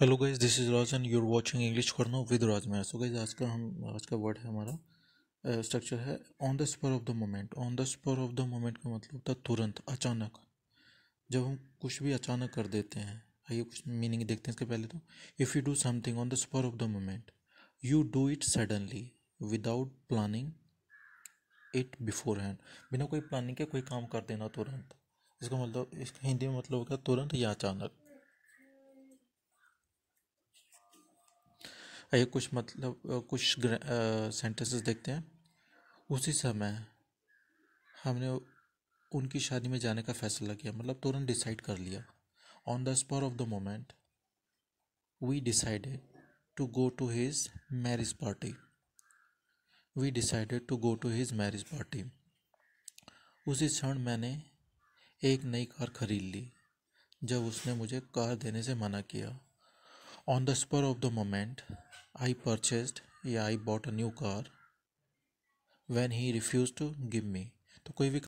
hello guys this is Raj and you're watching English करना with Raj Meher so guys आज का हम आज का वर्ड है हमारा स्ट्रक्चर uh, है on the spur of the moment on the spur of the moment का मतलब होता है तुरंत अचानक जब हम कुछ भी अचानक कर देते हैं आइए कुछ मीनिंग देखते हैं इसके पहले तो if you do something on the spur of the moment you do it suddenly without planning it beforehand बिना कोई प्लानिंग के कोई काम कर देना तुरंत इसका मतलब इसका हिंदी में मतलब होगा तुरंत या अचानक आइए कुछ मतलब कुछ सेंटेंसेस देखते हैं उसी समय हमने उनकी शादी में जाने का फैसला किया मतलब तुरंत डिसाइड कर लिया on the spot of the moment we decided to go to his marriage party we decided to go to his marriage party उसी क्षण मैंने एक नई कार खरीद ली जब उसने मुझे कार देने से मना किया on the spur of the moment I purchased या I bought a new car when he refused to give me तो कोई भी